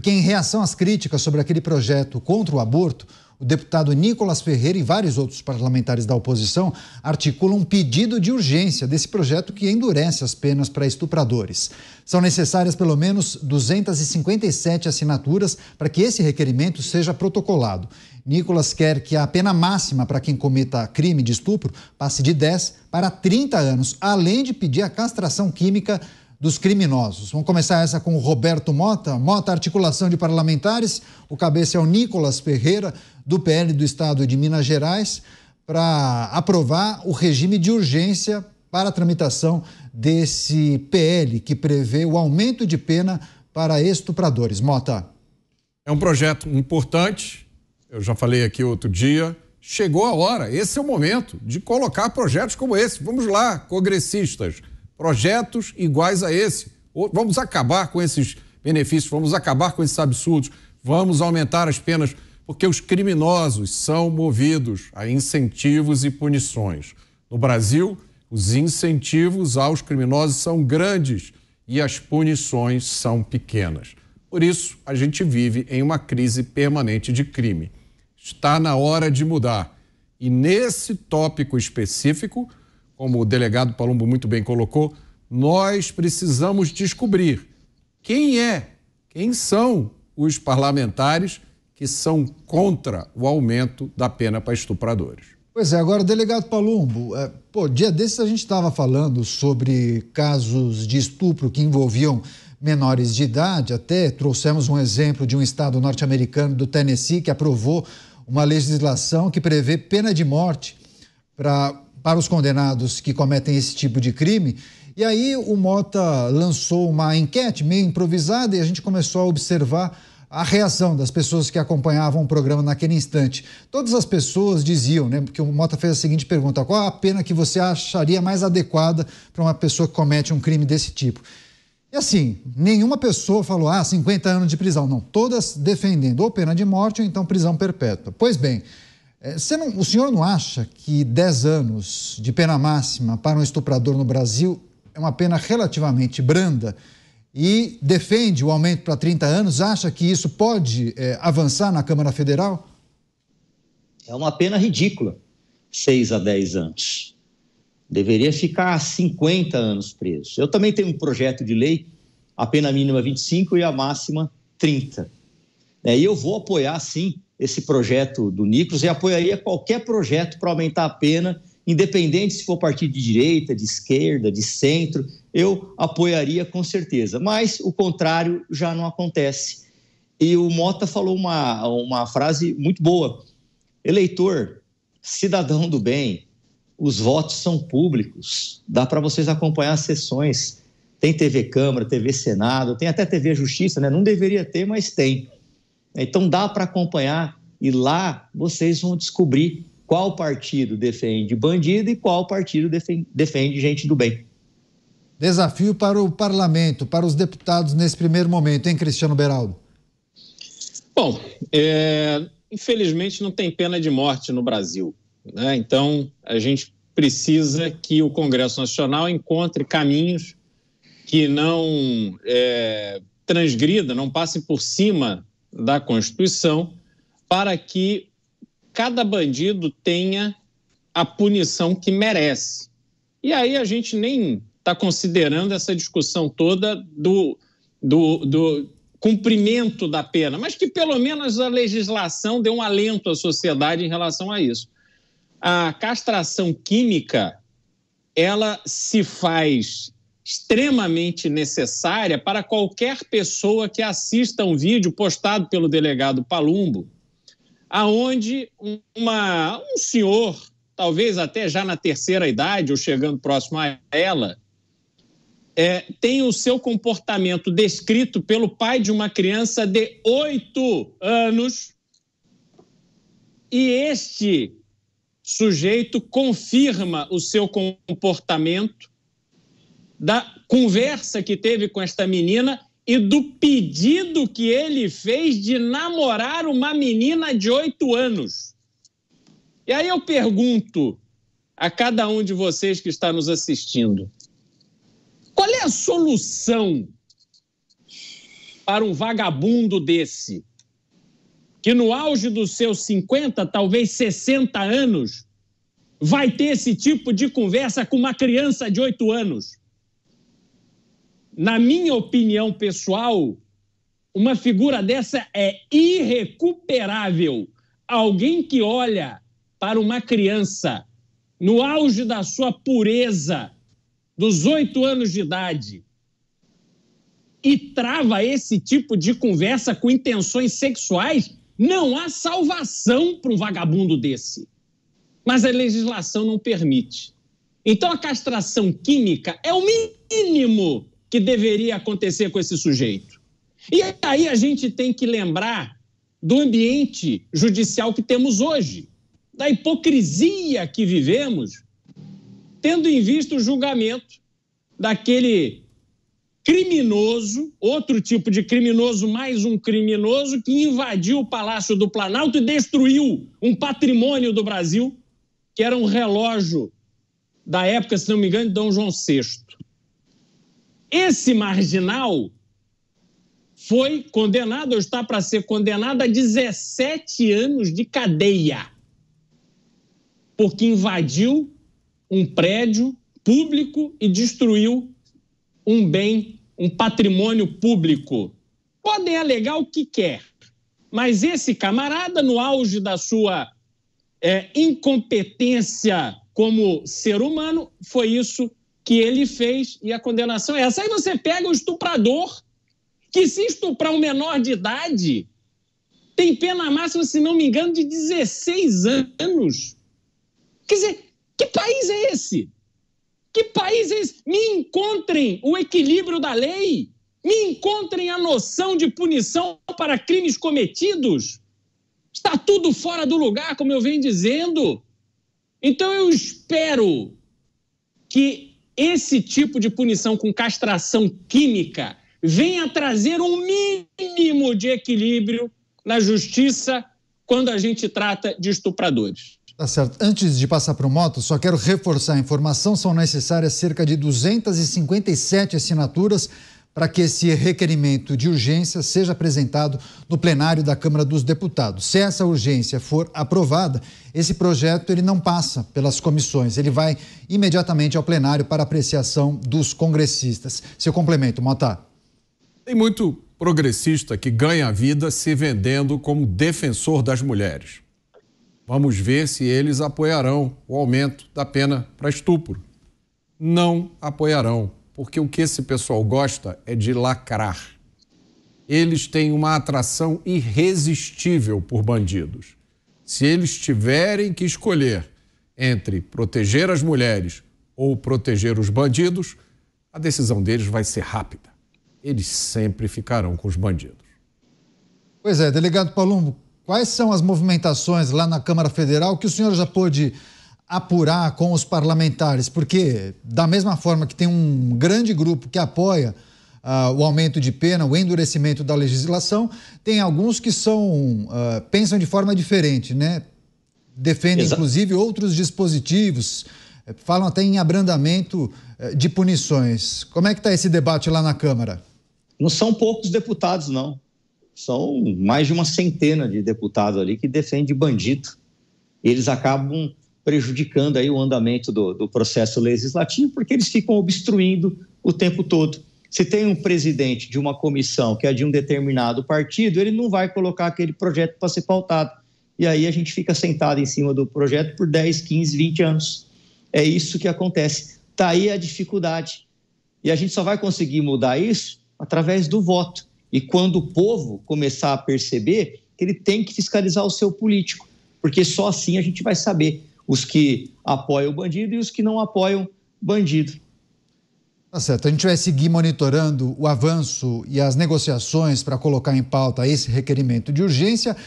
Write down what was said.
porque, em reação às críticas sobre aquele projeto contra o aborto, o deputado Nicolas Ferreira e vários outros parlamentares da oposição articulam um pedido de urgência desse projeto que endurece as penas para estupradores. São necessárias pelo menos 257 assinaturas para que esse requerimento seja protocolado. Nicolas quer que a pena máxima para quem cometa crime de estupro passe de 10 para 30 anos, além de pedir a castração química dos criminosos. Vamos começar essa com o Roberto Mota. Mota, articulação de parlamentares. O cabeça é o Nicolas Ferreira, do PL do Estado de Minas Gerais, para aprovar o regime de urgência para a tramitação desse PL, que prevê o aumento de pena para estupradores. Mota. É um projeto importante, eu já falei aqui outro dia. Chegou a hora, esse é o momento de colocar projetos como esse. Vamos lá, congressistas projetos iguais a esse. Vamos acabar com esses benefícios, vamos acabar com esses absurdos, vamos aumentar as penas, porque os criminosos são movidos a incentivos e punições. No Brasil, os incentivos aos criminosos são grandes e as punições são pequenas. Por isso, a gente vive em uma crise permanente de crime. Está na hora de mudar. E nesse tópico específico, como o delegado Palumbo muito bem colocou, nós precisamos descobrir quem é, quem são os parlamentares que são contra o aumento da pena para estupradores. Pois é, agora, delegado Palumbo, é, pô, dia desses a gente estava falando sobre casos de estupro que envolviam menores de idade, até trouxemos um exemplo de um estado norte-americano do Tennessee que aprovou uma legislação que prevê pena de morte para para os condenados que cometem esse tipo de crime. E aí o Mota lançou uma enquete meio improvisada e a gente começou a observar a reação das pessoas que acompanhavam o programa naquele instante. Todas as pessoas diziam, né? Porque o Mota fez a seguinte pergunta: qual a pena que você acharia mais adequada para uma pessoa que comete um crime desse tipo? E assim, nenhuma pessoa falou, ah, 50 anos de prisão. Não, todas defendendo ou pena de morte ou então prisão perpétua. Pois bem, é, não, o senhor não acha que 10 anos de pena máxima para um estuprador no Brasil é uma pena relativamente branda? E defende o aumento para 30 anos? Acha que isso pode é, avançar na Câmara Federal? É uma pena ridícula, 6 a 10 anos. Deveria ficar 50 anos preso. Eu também tenho um projeto de lei, a pena mínima 25 e a máxima 30. É, e eu vou apoiar, sim, esse projeto do Nicolas e apoiaria qualquer projeto para aumentar a pena, independente se for partido de direita, de esquerda, de centro, eu apoiaria com certeza. Mas o contrário já não acontece. E o Mota falou uma, uma frase muito boa: eleitor, cidadão do bem, os votos são públicos, dá para vocês acompanhar as sessões. Tem TV Câmara, TV Senado, tem até TV Justiça, né? Não deveria ter, mas tem. Então dá para acompanhar e lá vocês vão descobrir qual partido defende bandido e qual partido defende, gente do bem. Desafio para o parlamento, para os deputados nesse primeiro momento, hein, Cristiano Beraldo? Bom, é, infelizmente não tem pena de morte no Brasil. Né? Então a gente precisa que o Congresso Nacional encontre caminhos que não é, não passem por cima da Constituição para que cada bandido tenha a punição que merece. E aí a gente nem está considerando essa discussão toda do, do, do cumprimento da pena, mas que pelo menos a legislação deu um alento à sociedade em relação a isso. A castração química, ela se faz extremamente necessária para qualquer pessoa que assista um vídeo postado pelo delegado Palumbo, aonde uma, um senhor, talvez até já na terceira idade ou chegando próximo a ela, é, tem o seu comportamento descrito pelo pai de uma criança de oito anos e este sujeito confirma o seu comportamento da conversa que teve com esta menina e do pedido que ele fez de namorar uma menina de oito anos. E aí eu pergunto a cada um de vocês que está nos assistindo: qual é a solução para um vagabundo desse, que no auge dos seus 50, talvez 60 anos, vai ter esse tipo de conversa com uma criança de oito anos? na minha opinião pessoal, uma figura dessa é irrecuperável. Alguém que olha para uma criança no auge da sua pureza, dos oito anos de idade, e trava esse tipo de conversa com intenções sexuais, não há salvação para um vagabundo desse. Mas a legislação não permite. Então a castração química é o mínimo que deveria acontecer com esse sujeito. E aí a gente tem que lembrar do ambiente judicial que temos hoje, da hipocrisia que vivemos, tendo em vista o julgamento daquele criminoso, outro tipo de criminoso, mais um criminoso que invadiu o Palácio do Planalto e destruiu um patrimônio do Brasil, que era um relógio da época, se não me engano, de Dom João VI. Esse marginal foi condenado, ou está para ser condenado, a 17 anos de cadeia, porque invadiu um prédio público e destruiu um bem, um patrimônio público. Podem alegar o que quer, mas esse camarada, no auge da sua é, incompetência como ser humano, foi isso que ele fez e a condenação é essa. Aí você pega o estuprador, que se estuprar um menor de idade, tem pena máxima, se não me engano, de 16 anos. Quer dizer, que país é esse? Que país é esse? Me encontrem o equilíbrio da lei, me encontrem a noção de punição para crimes cometidos. Está tudo fora do lugar, como eu venho dizendo. Então eu espero que esse tipo de punição com castração química venha trazer um mínimo de equilíbrio na justiça quando a gente trata de estupradores. Tá certo. Antes de passar para o moto, só quero reforçar a informação: são necessárias cerca de 257 assinaturas para que esse requerimento de urgência seja apresentado no plenário da Câmara dos Deputados. Se essa urgência for aprovada, esse projeto ele não passa pelas comissões, ele vai imediatamente ao plenário para apreciação dos congressistas. Seu complemento, Mota. Tem muito progressista que ganha a vida se vendendo como defensor das mulheres. Vamos ver se eles apoiarão o aumento da pena para estupro. Não apoiarão porque o que esse pessoal gosta é de lacrar. Eles têm uma atração irresistível por bandidos. Se eles tiverem que escolher entre proteger as mulheres ou proteger os bandidos, a decisão deles vai ser rápida. Eles sempre ficarão com os bandidos. Pois é, delegado Palumbo, quais são as movimentações lá na Câmara Federal que o senhor já pôde apurar com os parlamentares, porque da mesma forma que tem um grande grupo que apoia uh, o aumento de pena, o endurecimento da legislação, tem alguns que são uh, pensam de forma diferente, né? Defendem inclusive outros dispositivos, eh, falam até em abrandamento uh, de punições. Como é que está esse debate lá na Câmara? Não são poucos deputados, não. São mais de uma centena de deputados ali que defende bandido. Eles acabam prejudicando aí o andamento do, do processo legislativo, porque eles ficam obstruindo o tempo todo. Se tem um presidente de uma comissão que é de um determinado partido, ele não vai colocar aquele projeto para ser pautado. E aí a gente fica sentado em cima do projeto por 10, 15, 20 anos. É isso que acontece. Está aí a dificuldade. E a gente só vai conseguir mudar isso através do voto. E quando o povo começar a perceber que ele tem que fiscalizar o seu político, porque só assim a gente vai saber os que apoiam o bandido e os que não apoiam bandido. Tá certo. A gente vai seguir monitorando o avanço e as negociações para colocar em pauta esse requerimento de urgência.